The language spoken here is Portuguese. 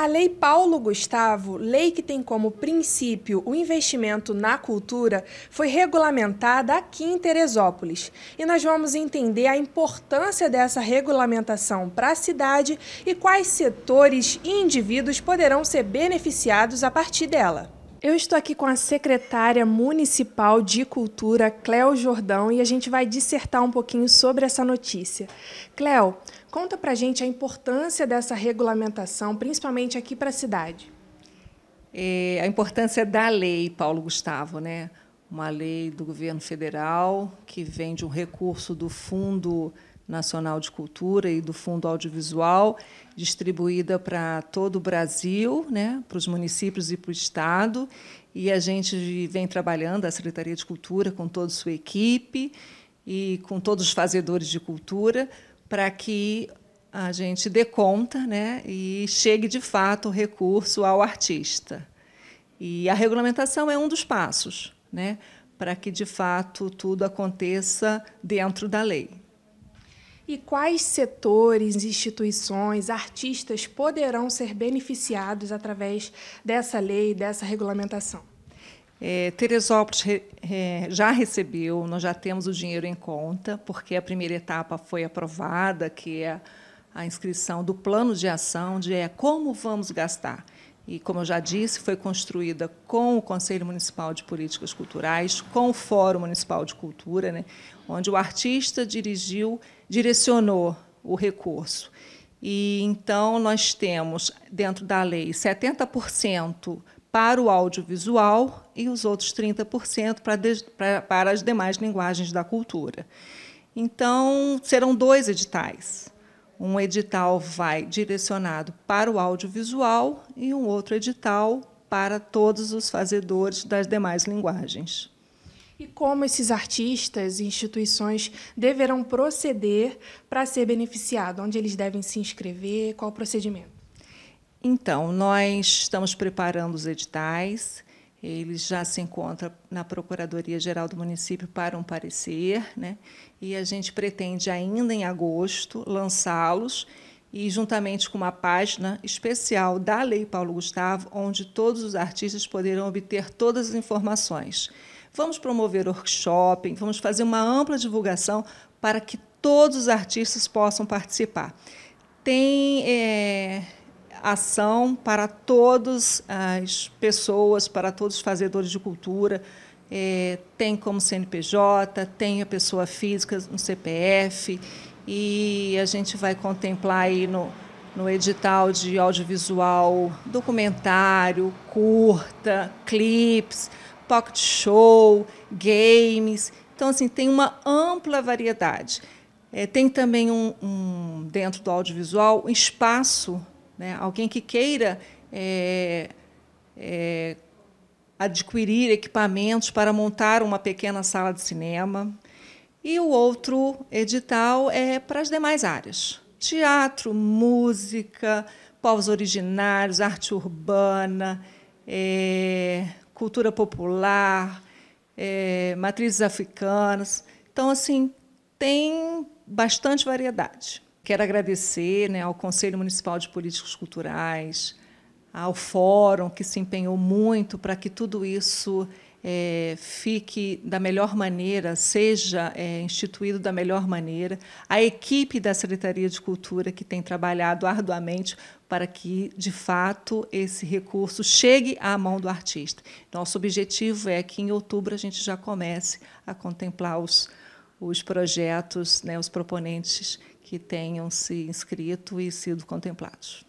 A Lei Paulo Gustavo, lei que tem como princípio o investimento na cultura, foi regulamentada aqui em Teresópolis. E nós vamos entender a importância dessa regulamentação para a cidade e quais setores e indivíduos poderão ser beneficiados a partir dela. Eu estou aqui com a secretária municipal de cultura, Cléo Jordão, e a gente vai dissertar um pouquinho sobre essa notícia. Cléo, conta pra gente a importância dessa regulamentação, principalmente aqui para a cidade. É, a importância da lei, Paulo Gustavo, né? uma lei do governo federal que vem de um recurso do Fundo Nacional de Cultura e do Fundo Audiovisual, distribuída para todo o Brasil, né, para os municípios e para o Estado. E a gente vem trabalhando, a Secretaria de Cultura, com toda a sua equipe e com todos os fazedores de cultura, para que a gente dê conta né, e chegue de fato o recurso ao artista. E a regulamentação é um dos passos né, para que de fato tudo aconteça dentro da lei. E quais setores, instituições, artistas poderão ser beneficiados através dessa lei, dessa regulamentação? É, Teresópolis re, é, já recebeu, nós já temos o dinheiro em conta, porque a primeira etapa foi aprovada, que é a inscrição do plano de ação de é, como vamos gastar e, como eu já disse, foi construída com o Conselho Municipal de Políticas Culturais, com o Fórum Municipal de Cultura, né, onde o artista dirigiu, direcionou o recurso. E então nós temos dentro da lei 70% para o audiovisual e os outros 30% para, de, para, para as demais linguagens da cultura. Então serão dois editais um edital vai direcionado para o audiovisual e um outro edital para todos os fazedores das demais linguagens. E como esses artistas e instituições deverão proceder para ser beneficiado? Onde eles devem se inscrever? Qual o procedimento? Então, nós estamos preparando os editais ele já se encontra na Procuradoria-Geral do Município para um parecer, né? e a gente pretende, ainda em agosto, lançá-los, e juntamente com uma página especial da Lei Paulo Gustavo, onde todos os artistas poderão obter todas as informações. Vamos promover workshop, vamos fazer uma ampla divulgação para que todos os artistas possam participar. Tem. É ação para todas as pessoas, para todos os fazedores de cultura. É, tem como CNPJ, tem a pessoa física no CPF, e a gente vai contemplar aí no, no edital de audiovisual documentário, curta, clips, pocket show, games. Então, assim, tem uma ampla variedade. É, tem também um, um, dentro do audiovisual um espaço né? Alguém que queira é, é, adquirir equipamentos para montar uma pequena sala de cinema. E o outro edital é para as demais áreas: teatro, música, povos originários, arte urbana, é, cultura popular, é, matrizes africanas. Então, assim, tem bastante variedade. Quero agradecer né, ao Conselho Municipal de Políticos Culturais, ao Fórum, que se empenhou muito para que tudo isso é, fique da melhor maneira, seja é, instituído da melhor maneira, a equipe da Secretaria de Cultura, que tem trabalhado arduamente para que, de fato, esse recurso chegue à mão do artista. Nosso objetivo é que, em outubro, a gente já comece a contemplar os os projetos, né, os proponentes que tenham se inscrito e sido contemplados.